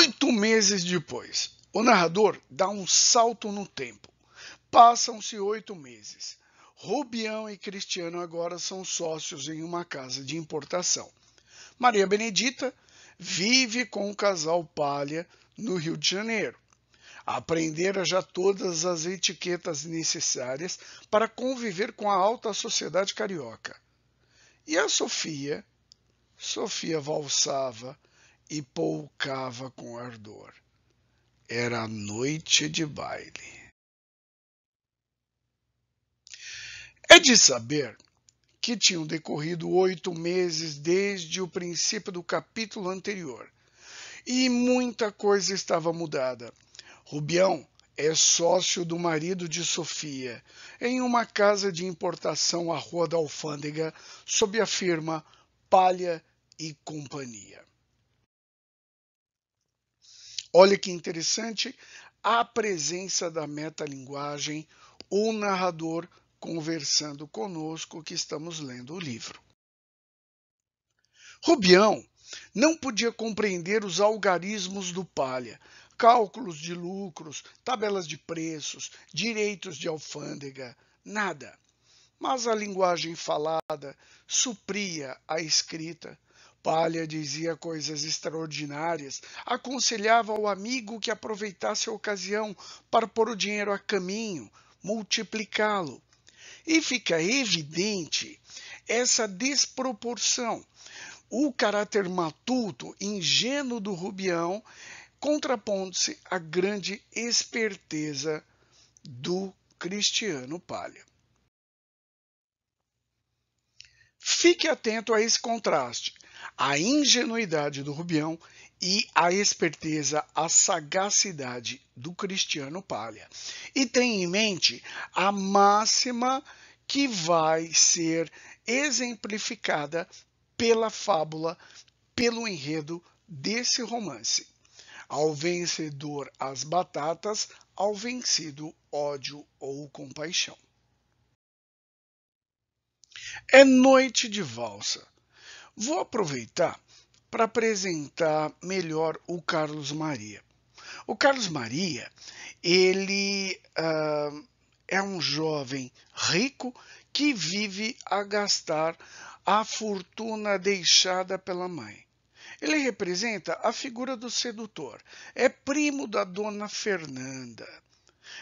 Oito meses depois, o narrador dá um salto no tempo. Passam-se oito meses. Rubião e Cristiano agora são sócios em uma casa de importação. Maria Benedita vive com o casal Palha no Rio de Janeiro. Aprendera já todas as etiquetas necessárias para conviver com a alta sociedade carioca. E a Sofia? Sofia valsava, e poucava com ardor. Era noite de baile. É de saber que tinham decorrido oito meses desde o princípio do capítulo anterior e muita coisa estava mudada. Rubião é sócio do marido de Sofia em uma casa de importação à Rua da Alfândega sob a firma Palha e Companhia. Olha que interessante a presença da metalinguagem, o narrador conversando conosco que estamos lendo o livro. Rubião não podia compreender os algarismos do Palha, cálculos de lucros, tabelas de preços, direitos de alfândega, nada. Mas a linguagem falada supria a escrita, Palha dizia coisas extraordinárias, aconselhava ao amigo que aproveitasse a ocasião para pôr o dinheiro a caminho, multiplicá-lo. E fica evidente essa desproporção. O caráter matuto, ingênuo do Rubião, contrapondo-se à grande esperteza do Cristiano Palha. Fique atento a esse contraste a ingenuidade do Rubião e a esperteza, a sagacidade do Cristiano Palha. E tem em mente a máxima que vai ser exemplificada pela fábula, pelo enredo desse romance. Ao vencedor as batatas, ao vencido ódio ou compaixão. É noite de valsa. Vou aproveitar para apresentar melhor o Carlos Maria. O Carlos Maria, ele uh, é um jovem rico que vive a gastar a fortuna deixada pela mãe. Ele representa a figura do sedutor. É primo da dona Fernanda.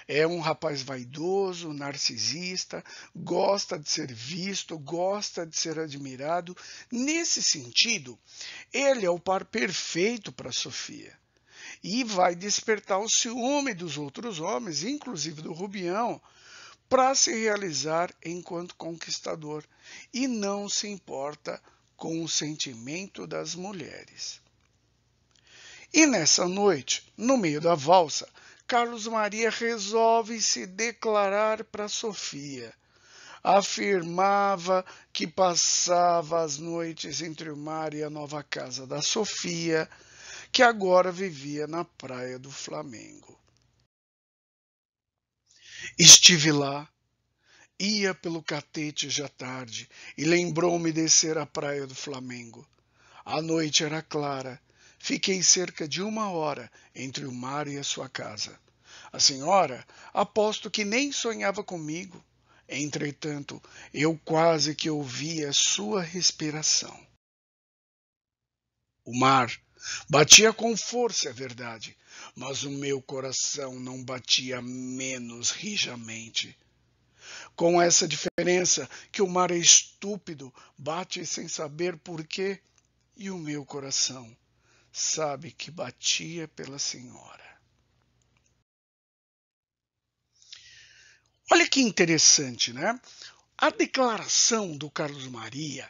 É um rapaz vaidoso, narcisista, gosta de ser visto, gosta de ser admirado. Nesse sentido, ele é o par perfeito para Sofia e vai despertar o ciúme dos outros homens, inclusive do Rubião, para se realizar enquanto conquistador e não se importa com o sentimento das mulheres. E nessa noite, no meio da valsa, Carlos Maria resolve se declarar para Sofia. Afirmava que passava as noites entre o mar e a nova casa da Sofia, que agora vivia na praia do Flamengo. Estive lá, ia pelo catete já tarde e lembrou-me descer à praia do Flamengo. A noite era clara Fiquei cerca de uma hora entre o mar e a sua casa. A senhora, aposto que nem sonhava comigo. Entretanto, eu quase que ouvia sua respiração. O mar batia com força, é verdade, mas o meu coração não batia menos rijamente. Com essa diferença que o mar é estúpido, bate sem saber por quê, e o meu coração sabe que batia pela senhora. Olha que interessante, né? A declaração do Carlos Maria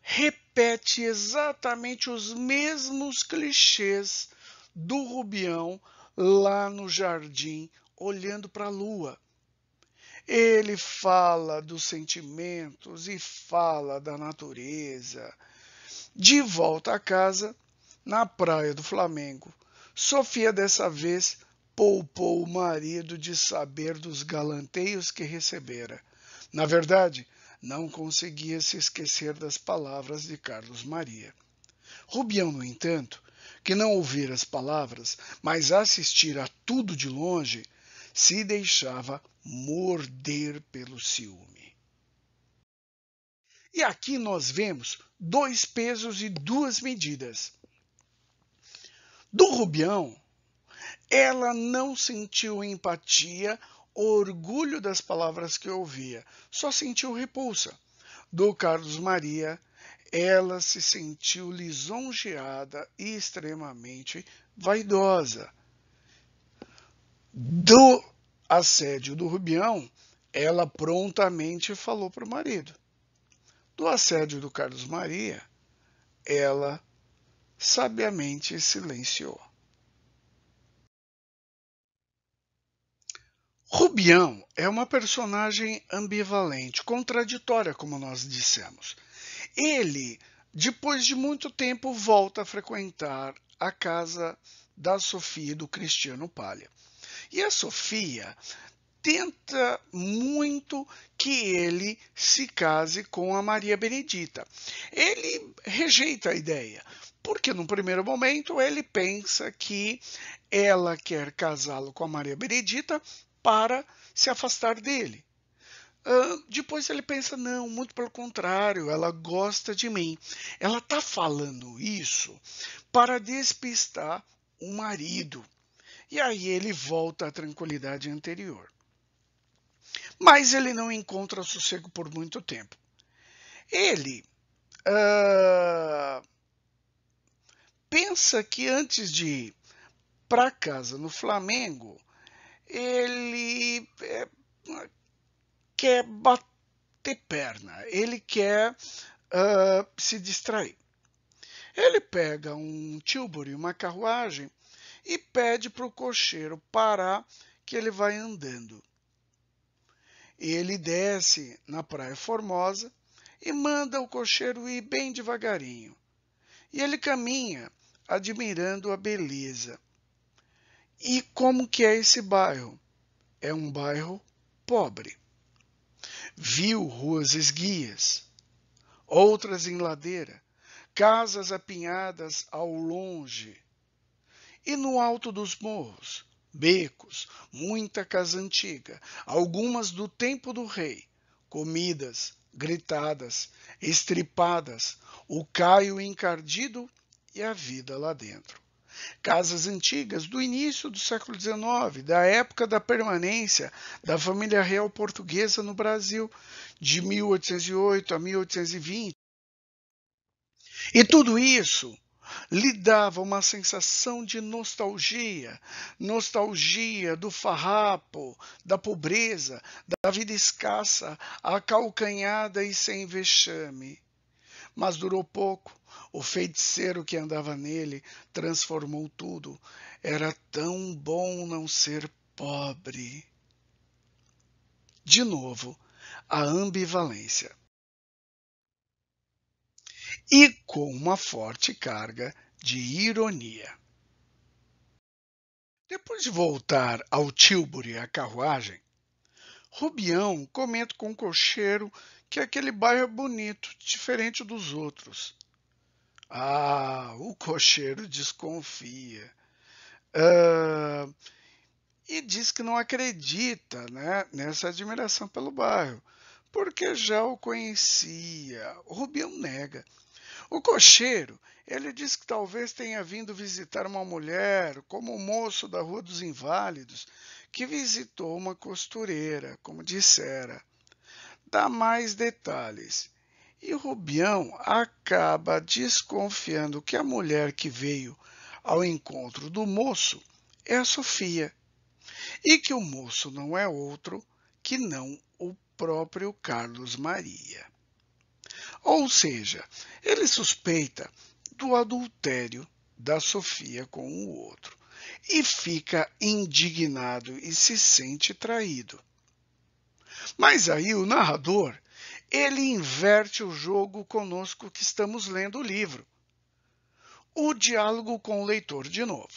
repete exatamente os mesmos clichês do Rubião lá no jardim, olhando para a lua. Ele fala dos sentimentos e fala da natureza. De volta a casa, na praia do Flamengo. Sofia, dessa vez, poupou o marido de saber dos galanteios que recebera. Na verdade, não conseguia se esquecer das palavras de Carlos Maria. Rubião, no entanto, que não ouvira as palavras, mas assistira a tudo de longe, se deixava morder pelo ciúme. E aqui nós vemos dois pesos e duas medidas. Do Rubião, ela não sentiu empatia orgulho das palavras que ouvia, só sentiu repulsa. Do Carlos Maria, ela se sentiu lisonjeada e extremamente vaidosa. Do assédio do Rubião, ela prontamente falou para o marido. Do assédio do Carlos Maria, ela sabiamente silenciou. Rubião é uma personagem ambivalente, contraditória, como nós dissemos. Ele, depois de muito tempo, volta a frequentar a casa da Sofia e do Cristiano Palha. E a Sofia tenta muito que ele se case com a Maria Benedita. Ele rejeita a ideia, porque no primeiro momento ele pensa que ela quer casá-lo com a Maria Benedita para se afastar dele. Uh, depois ele pensa: não, muito pelo contrário, ela gosta de mim. Ela está falando isso para despistar o marido. E aí ele volta à tranquilidade anterior. Mas ele não encontra sossego por muito tempo. Ele. Uh, pensa que antes de ir para casa no Flamengo, ele é, quer bater perna, ele quer uh, se distrair. Ele pega um tilbury, uma carruagem, e pede para o cocheiro parar que ele vai andando. Ele desce na Praia Formosa e manda o cocheiro ir bem devagarinho. E ele caminha admirando a beleza. E como que é esse bairro? É um bairro pobre. Viu ruas esguias, outras em ladeira, casas apinhadas ao longe. E no alto dos morros, becos, muita casa antiga, algumas do tempo do rei, comidas, gritadas, estripadas, o caio encardido e a vida lá dentro. Casas antigas do início do século XIX, da época da permanência da família real portuguesa no Brasil, de 1808 a 1820. E tudo isso lhe dava uma sensação de nostalgia, nostalgia do farrapo, da pobreza, da vida escassa, acalcanhada e sem vexame. Mas durou pouco. O feiticeiro que andava nele transformou tudo. Era tão bom não ser pobre. De novo, a ambivalência. E com uma forte carga de ironia. Depois de voltar ao Tilbury à carruagem, Rubião comenta com o cocheiro que aquele bairro é bonito, diferente dos outros. Ah, o cocheiro desconfia. Uh, e diz que não acredita né, nessa admiração pelo bairro, porque já o conhecia. O Rubião nega. O cocheiro, ele diz que talvez tenha vindo visitar uma mulher, como o moço da Rua dos Inválidos, que visitou uma costureira, como dissera. Dá mais detalhes. E Rubião acaba desconfiando que a mulher que veio ao encontro do moço é a Sofia, e que o moço não é outro que não o próprio Carlos Maria. Ou seja, ele suspeita do adultério da Sofia com o outro e fica indignado e se sente traído. Mas aí o narrador ele inverte o jogo conosco que estamos lendo o livro. O diálogo com o leitor de novo.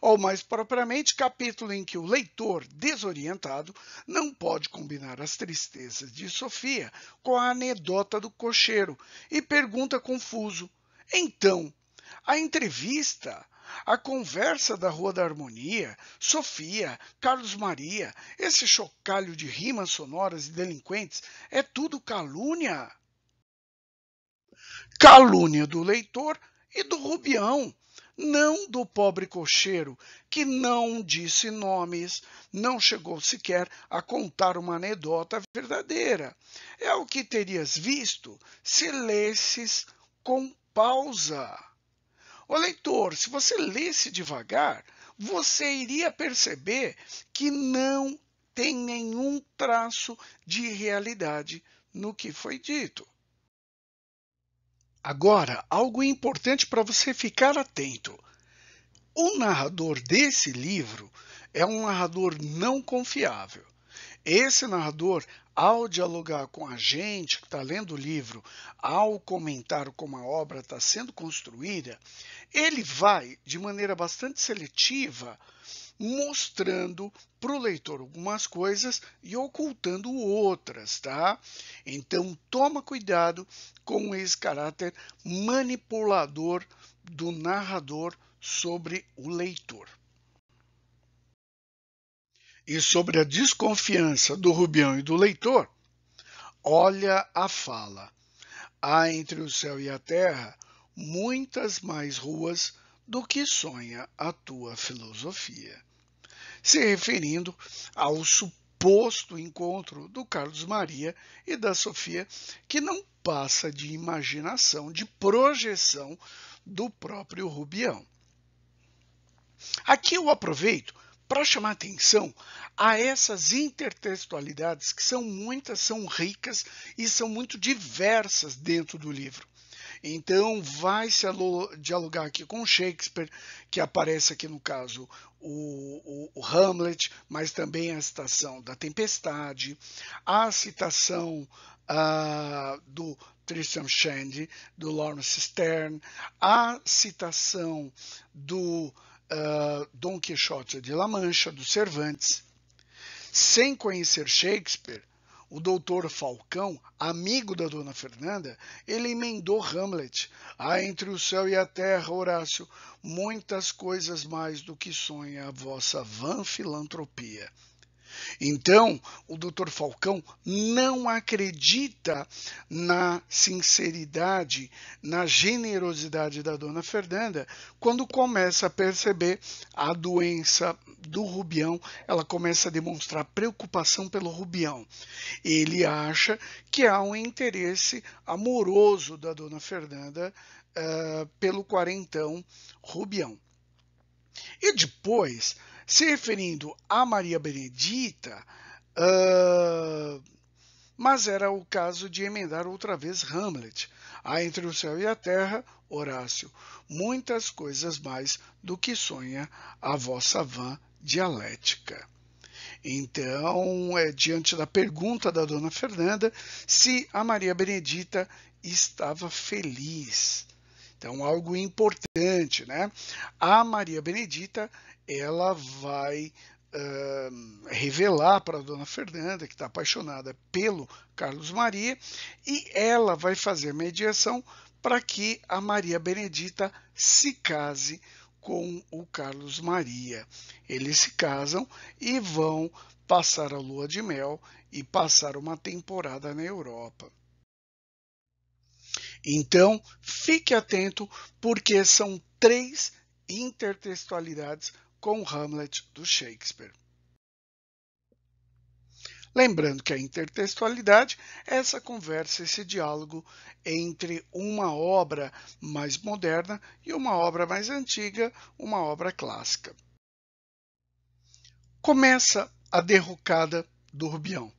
Ou mais propriamente, capítulo em que o leitor desorientado não pode combinar as tristezas de Sofia com a anedota do cocheiro e pergunta confuso: Então, a entrevista a conversa da Rua da Harmonia, Sofia, Carlos Maria, esse chocalho de rimas sonoras e delinquentes, é tudo calúnia. Calúnia do leitor e do rubião, não do pobre cocheiro, que não disse nomes, não chegou sequer a contar uma anedota verdadeira. É o que terias visto se lesses com pausa. O leitor, se você lesse devagar, você iria perceber que não tem nenhum traço de realidade no que foi dito. Agora, algo importante para você ficar atento. O narrador desse livro é um narrador não confiável. Esse narrador, ao dialogar com a gente que está lendo o livro, ao comentar como a obra está sendo construída, ele vai, de maneira bastante seletiva, mostrando para o leitor algumas coisas e ocultando outras, tá? Então toma cuidado com esse caráter manipulador do narrador sobre o leitor e sobre a desconfiança do Rubião e do leitor, olha a fala. Há entre o céu e a terra muitas mais ruas do que sonha a tua filosofia. Se referindo ao suposto encontro do Carlos Maria e da Sofia, que não passa de imaginação, de projeção do próprio Rubião. Aqui eu aproveito para chamar atenção a essas intertextualidades que são muitas, são ricas e são muito diversas dentro do livro. Então, vai se dialogar aqui com Shakespeare, que aparece aqui no caso o, o, o, Hamlet, mas também a citação da Tempestade, a citação uh, do Tristram Shandy, do Lawrence Stern, a citação do uh, ah, Dom Quixote de La Mancha, do Cervantes. Sem conhecer Shakespeare, o doutor Falcão, amigo da dona Fernanda, ele emendou Hamlet. Há entre o céu e a terra, Horácio, muitas coisas mais do que sonha a vossa vã filantropia. Então, o Dr. Falcão não acredita na sinceridade, na generosidade da dona Fernanda, quando começa a perceber a doença do Rubião, ela começa a demonstrar preocupação pelo Rubião. Ele acha que há um interesse amoroso da dona Fernanda uh, pelo quarentão Rubião. E depois se referindo a Maria Benedita, uh, mas era o caso de emendar outra vez Hamlet. Há entre o céu e a terra, Horácio, muitas coisas mais do que sonha a vossa vã dialética. Então, é, diante da pergunta da dona Fernanda, se a Maria Benedita estava feliz. Então, algo importante, né? A Maria Benedita ela vai uh, revelar para a dona Fernanda, que está apaixonada pelo Carlos Maria, e ela vai fazer mediação para que a Maria Benedita se case com o Carlos Maria. Eles se casam e vão passar a lua de mel e passar uma temporada na Europa. Então, fique atento, porque são três intertextualidades com Hamlet do Shakespeare. Lembrando que a intertextualidade é essa conversa, esse diálogo entre uma obra mais moderna e uma obra mais antiga, uma obra clássica. Começa a derrocada do Rubião.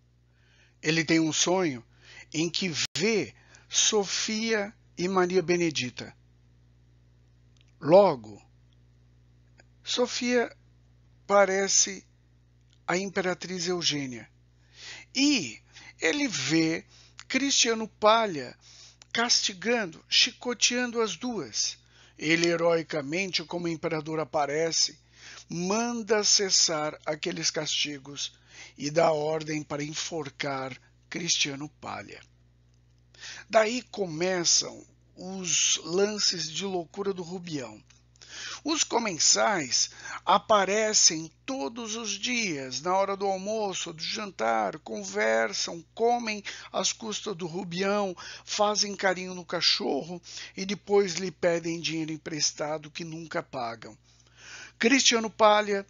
Ele tem um sonho em que vê Sofia e Maria Benedita. Logo, Sofia parece a imperatriz Eugênia. E ele vê Cristiano Palha castigando, chicoteando as duas. Ele heroicamente, como imperador aparece, manda cessar aqueles castigos e dá ordem para enforcar Cristiano Palha. Daí começam os lances de loucura do Rubião. Os comensais aparecem todos os dias, na hora do almoço, do jantar, conversam, comem às custas do rubião, fazem carinho no cachorro e depois lhe pedem dinheiro emprestado que nunca pagam. Cristiano Palha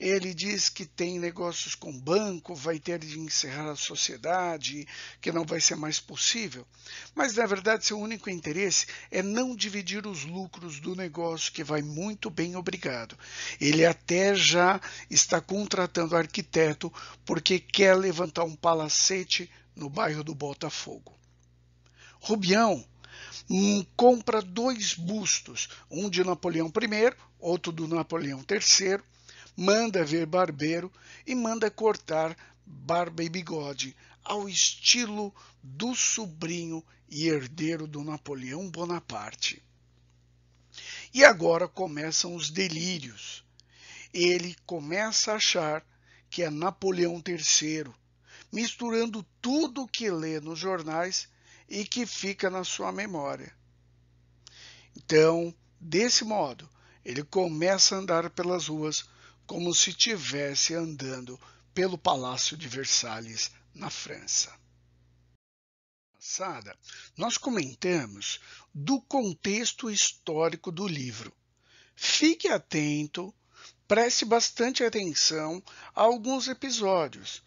ele diz que tem negócios com banco, vai ter de encerrar a sociedade, que não vai ser mais possível. Mas na verdade, seu único interesse é não dividir os lucros do negócio, que vai muito bem, obrigado. Ele até já está contratando arquiteto porque quer levantar um palacete no bairro do Botafogo. Rubião hum, compra dois bustos, um de Napoleão I, outro do Napoleão III, manda ver barbeiro e manda cortar barba e bigode, ao estilo do sobrinho e herdeiro do Napoleão Bonaparte. E agora começam os delírios. Ele começa a achar que é Napoleão III, misturando tudo o que lê nos jornais e que fica na sua memória. Então, desse modo, ele começa a andar pelas ruas como se estivesse andando pelo Palácio de Versalhes, na França. Passada, nós comentamos do contexto histórico do livro. Fique atento, preste bastante atenção a alguns episódios.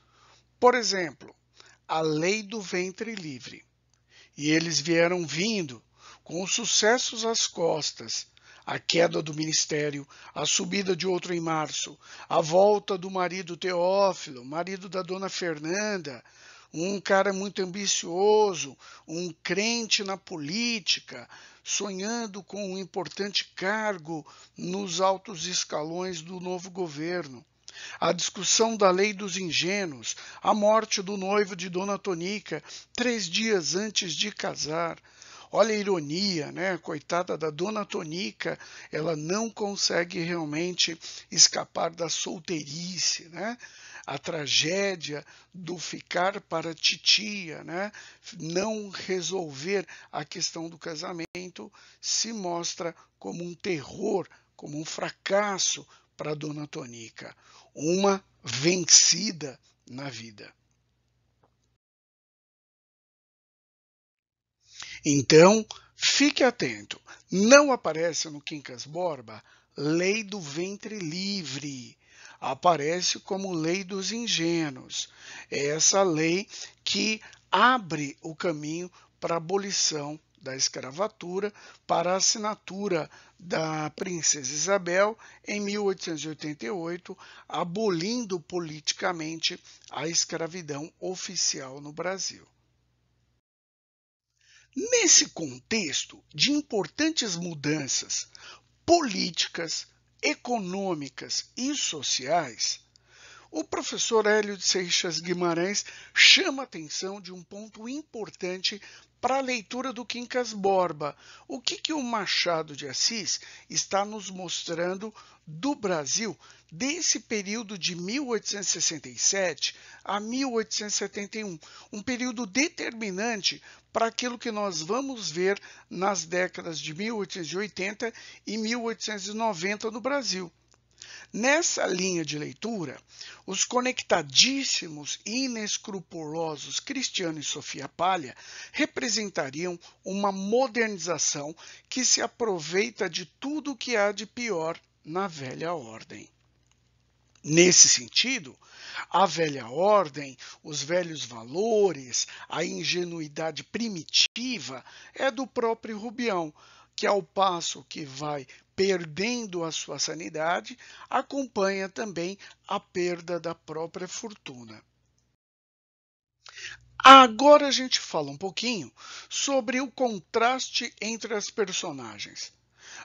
Por exemplo, a lei do ventre livre. E eles vieram vindo com sucessos às costas, a queda do ministério, a subida de outro em março, a volta do marido Teófilo, marido da dona Fernanda, um cara muito ambicioso, um crente na política, sonhando com um importante cargo nos altos escalões do novo governo. A discussão da lei dos ingênuos, a morte do noivo de Dona Tonica, três dias antes de casar, Olha a ironia, né? Coitada da dona Tonica, ela não consegue realmente escapar da solteirice, né? A tragédia do ficar para titia, né? Não resolver a questão do casamento se mostra como um terror, como um fracasso para dona Tonica, uma vencida na vida. Então, fique atento. Não aparece no Quincas Borba lei do ventre livre. Aparece como lei dos ingênuos. É essa lei que abre o caminho para a abolição da escravatura para a assinatura da princesa Isabel em 1888, abolindo politicamente a escravidão oficial no Brasil. Nesse contexto de importantes mudanças políticas, econômicas e sociais, o professor Hélio de Seixas Guimarães chama a atenção de um ponto importante para a leitura do Quincas Borba. O que, que o Machado de Assis está nos mostrando do Brasil desse período de 1867 a 1871, um período determinante para aquilo que nós vamos ver nas décadas de 1880 e 1890 no Brasil. Nessa linha de leitura, os conectadíssimos e inescrupulosos Cristiano e Sofia Palha representariam uma modernização que se aproveita de tudo o que há de pior na velha ordem. Nesse sentido, a velha ordem, os velhos valores, a ingenuidade primitiva é do próprio Rubião, que ao passo que vai perdendo a sua sanidade, acompanha também a perda da própria fortuna. Agora a gente fala um pouquinho sobre o contraste entre as personagens.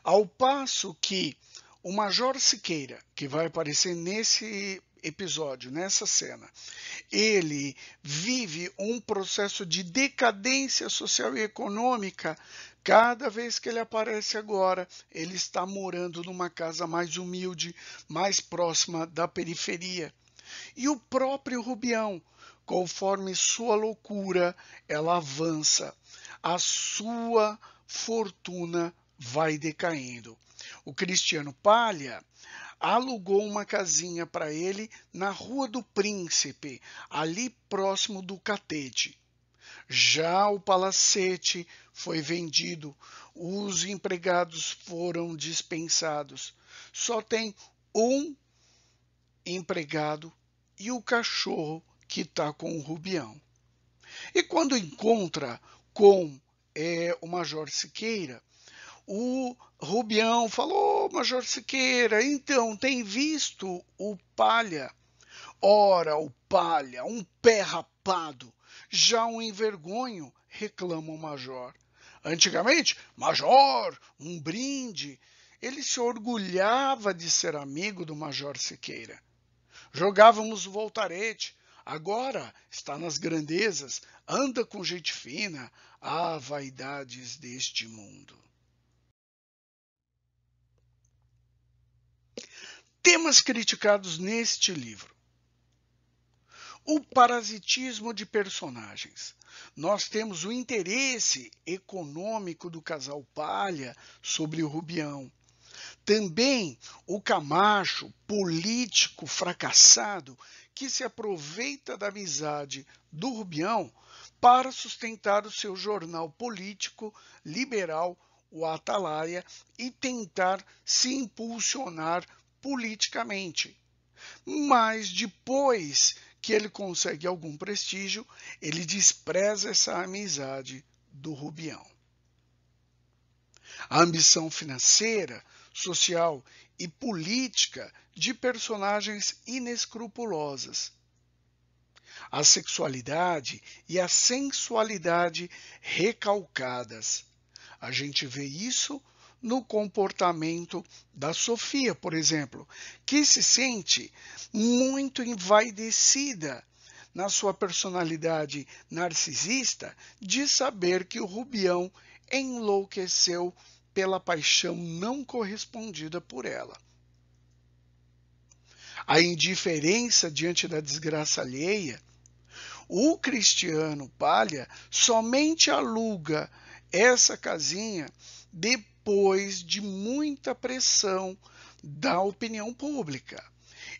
Ao passo que o Major Siqueira, que vai aparecer nesse episódio, nessa cena, ele vive um processo de decadência social e econômica. Cada vez que ele aparece agora, ele está morando numa casa mais humilde, mais próxima da periferia. E o próprio Rubião, conforme sua loucura, ela avança. A sua fortuna vai decaindo. O Cristiano Palha alugou uma casinha para ele na Rua do Príncipe, ali próximo do Catete. Já o palacete foi vendido, os empregados foram dispensados. Só tem um empregado e o cachorro que está com o Rubião. E quando encontra com é, o Major Siqueira, o Rubião falou: Major Siqueira, então, tem visto o palha? Ora, o palha, um pé rapado, já um envergonho, reclama o major. Antigamente, major, um brinde. Ele se orgulhava de ser amigo do Major Siqueira. Jogávamos o voltarete, agora está nas grandezas, anda com gente fina, há vaidades deste mundo. temas criticados neste livro. O parasitismo de personagens. Nós temos o interesse econômico do casal Palha sobre o Rubião. Também o Camacho, político fracassado, que se aproveita da amizade do Rubião para sustentar o seu jornal político liberal, o Atalaia, e tentar se impulsionar politicamente. Mas depois que ele consegue algum prestígio, ele despreza essa amizade do Rubião. A ambição financeira, social e política de personagens inescrupulosas. A sexualidade e a sensualidade recalcadas. A gente vê isso no comportamento da Sofia, por exemplo, que se sente muito envaidecida na sua personalidade narcisista de saber que o Rubião enlouqueceu pela paixão não correspondida por ela. A indiferença diante da desgraça alheia, o cristiano palha somente aluga essa casinha depois depois de muita pressão da opinião pública.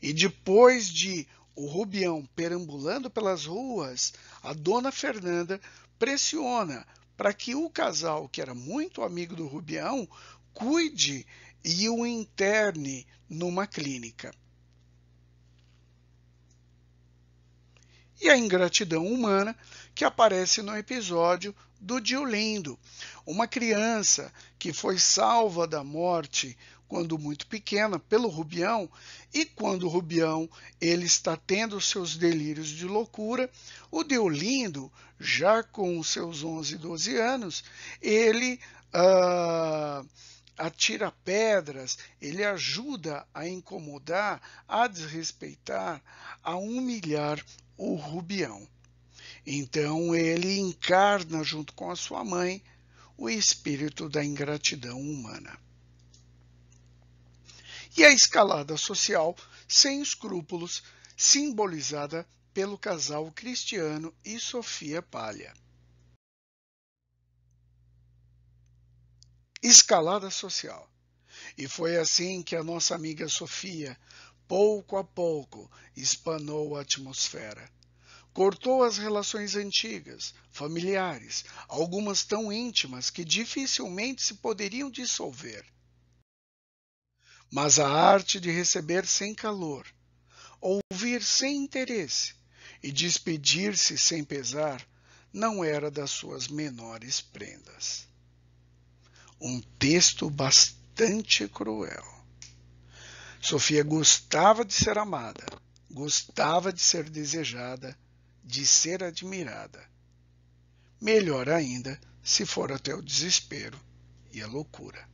E depois de o Rubião perambulando pelas ruas, a dona Fernanda pressiona para que o casal, que era muito amigo do Rubião, cuide e o interne numa clínica. E a ingratidão humana que aparece no episódio do Diolindo, uma criança que foi salva da morte quando muito pequena pelo Rubião e quando o Rubião ele está tendo seus delírios de loucura, o Deolindo, já com seus 11, 12 anos, ele uh, atira pedras, ele ajuda a incomodar, a desrespeitar, a humilhar o Rubião. Então ele encarna junto com a sua mãe o espírito da ingratidão humana. E a escalada social sem escrúpulos, simbolizada pelo casal Cristiano e Sofia Palha. Escalada social. E foi assim que a nossa amiga Sofia, pouco a pouco, espanou a atmosfera Cortou as relações antigas, familiares, algumas tão íntimas que dificilmente se poderiam dissolver. Mas a arte de receber sem calor, ouvir sem interesse e despedir-se sem pesar não era das suas menores prendas. Um texto bastante cruel. Sofia gostava de ser amada, gostava de ser desejada de ser admirada. Melhor ainda se for até o desespero e a loucura.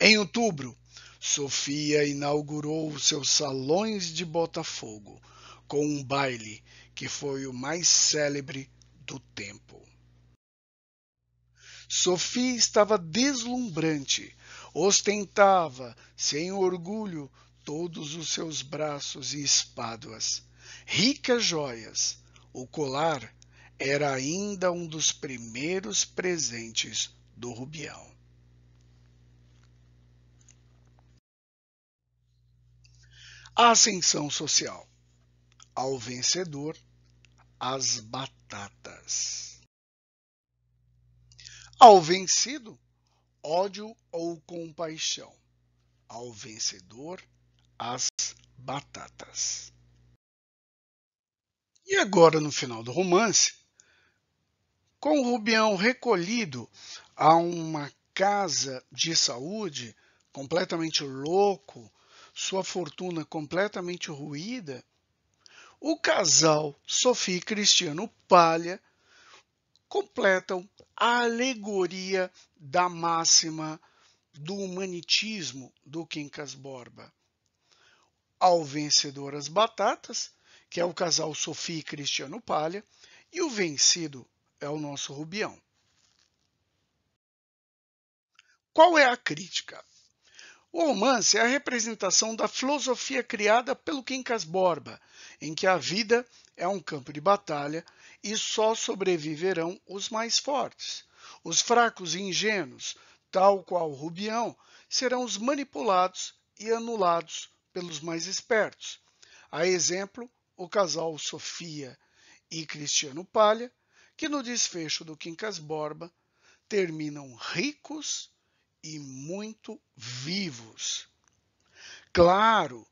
Em outubro, Sofia inaugurou seus salões de Botafogo com um baile que foi o mais célebre do tempo. Sofia estava deslumbrante, ostentava, sem orgulho, todos os seus braços e espáduas ricas joias. O colar era ainda um dos primeiros presentes do Rubião. ascensão social. Ao vencedor, as batatas. Ao vencido, ódio ou compaixão. Ao vencedor, as batatas. E agora, no final do romance, com Rubião recolhido a uma casa de saúde, completamente louco, sua fortuna completamente ruída, o casal Sofia e Cristiano Palha completam a alegoria da máxima do humanitismo do Quincas Borba. Ao vencedor as batatas que é o casal Sofia e Cristiano Palha, e o vencido é o nosso Rubião. Qual é a crítica? O romance é a representação da filosofia criada pelo Quincas Borba, em que a vida é um campo de batalha e só sobreviverão os mais fortes. Os fracos e ingênuos, tal qual Rubião, serão os manipulados e anulados pelos mais espertos. A exemplo o casal Sofia e Cristiano Palha, que no desfecho do Quincas Borba terminam ricos e muito vivos. Claro,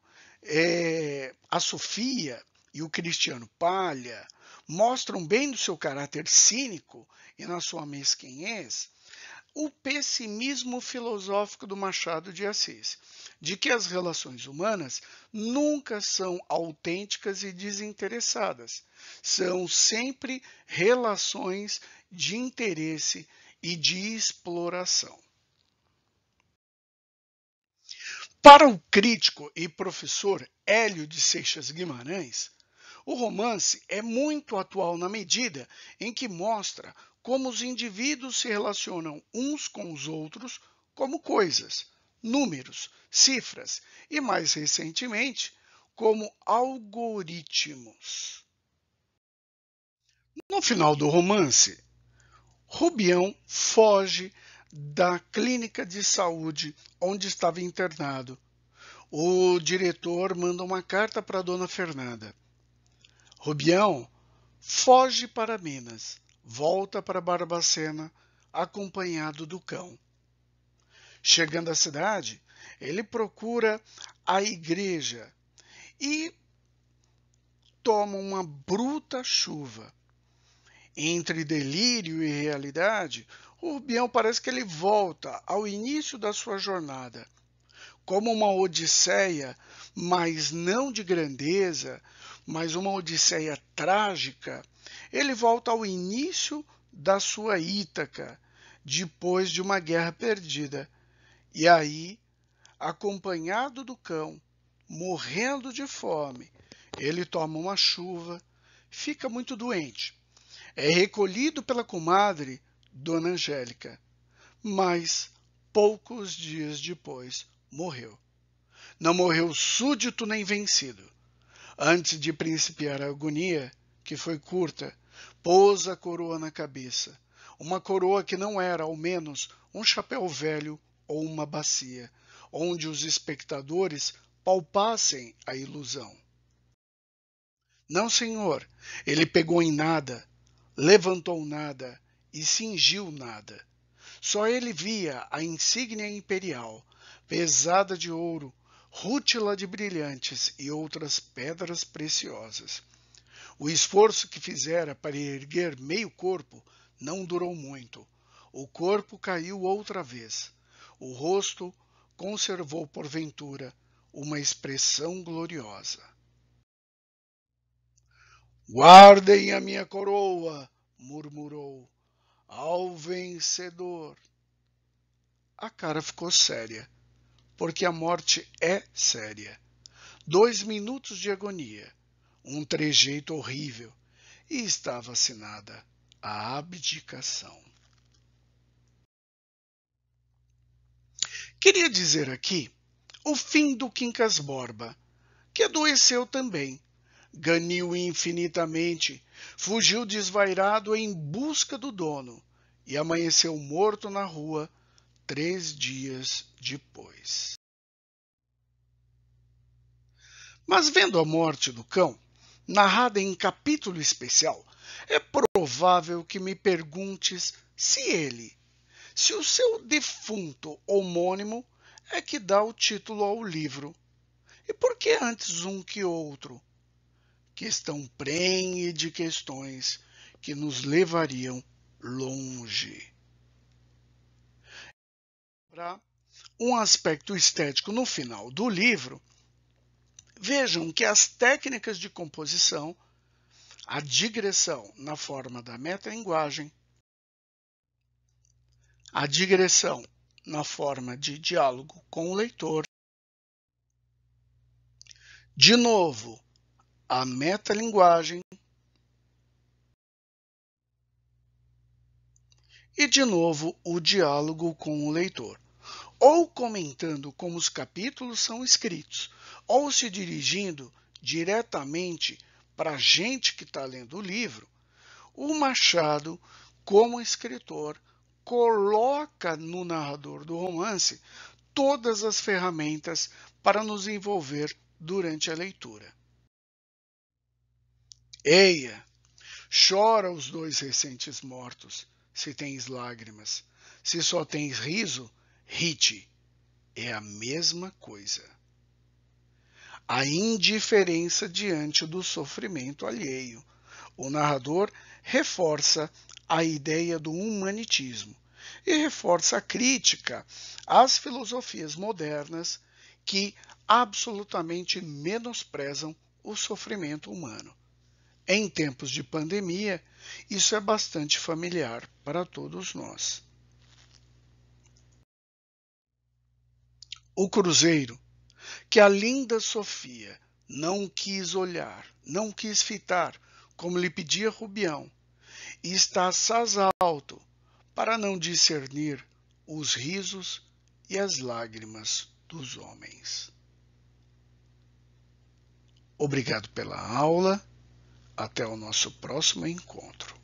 é, a Sofia e o Cristiano Palha mostram bem do seu caráter cínico e na sua mesquinhez o pessimismo filosófico do Machado de Assis, de que as relações humanas nunca são autênticas e desinteressadas, são sempre relações de interesse e de exploração. Para o crítico e professor Hélio de Seixas Guimarães, o romance é muito atual na medida em que mostra como os indivíduos se relacionam uns com os outros como coisas, números, cifras e, mais recentemente, como algoritmos. No final do romance, Rubião foge da clínica de saúde onde estava internado. O diretor manda uma carta para Dona Fernanda. Rubião foge para Minas volta para Barbacena acompanhado do cão. Chegando à cidade, ele procura a igreja e toma uma bruta chuva. Entre delírio e realidade, Urbião parece que ele volta ao início da sua jornada. Como uma odisseia, mas não de grandeza, mas uma odisseia trágica ele volta ao início da sua Ítaca, depois de uma guerra perdida. E aí, acompanhado do cão, morrendo de fome, ele toma uma chuva, fica muito doente. É recolhido pela comadre, Dona Angélica, mas poucos dias depois morreu. Não morreu súdito nem vencido. Antes de principiar a agonia, que foi curta, pôs a coroa na cabeça. Uma coroa que não era, ao menos, um chapéu velho ou uma bacia, onde os espectadores palpassem a ilusão. Não, senhor, ele pegou em nada, levantou nada e cingiu nada. Só ele via a insígnia imperial, pesada de ouro, rútila de brilhantes e outras pedras preciosas. O esforço que fizera para erguer meio corpo não durou muito. O corpo caiu outra vez. O rosto conservou, porventura, uma expressão gloriosa. Guardem a minha coroa, murmurou, ao vencedor. A cara ficou séria, porque a morte é séria. Dois minutos de agonia, um trejeito horrível, e estava assinada a abdicação. Queria dizer aqui o fim do Quincas Borba, que adoeceu também, ganiu infinitamente, fugiu desvairado em busca do dono e amanheceu morto na rua três dias depois. Mas vendo a morte do cão, narrada em capítulo especial, é provável que me perguntes se ele, se o seu defunto homônimo é que dá o título ao livro. E por que antes um que outro? Questão prenhe de questões que nos levariam longe. um aspecto estético no final do livro, Vejam que as técnicas de composição, a digressão na forma da metalinguagem, a digressão na forma de diálogo com o leitor, de novo, a metalinguagem, e de novo o diálogo com o leitor, ou comentando como os capítulos são escritos ou se dirigindo diretamente para a gente que está lendo o livro, o Machado, como escritor, coloca no narrador do romance todas as ferramentas para nos envolver durante a leitura. Eia! Chora os dois recentes mortos, se tens lágrimas. Se só tens riso, rite. É a mesma coisa a indiferença diante do sofrimento alheio. O narrador reforça a ideia do humanitismo e reforça a crítica às filosofias modernas que absolutamente menosprezam o sofrimento humano. Em tempos de pandemia, isso é bastante familiar para todos nós. O Cruzeiro que a linda Sofia não quis olhar, não quis fitar, como lhe pedia Rubião, e está saz alto para não discernir os risos e as lágrimas dos homens. Obrigado pela aula. Até o nosso próximo encontro.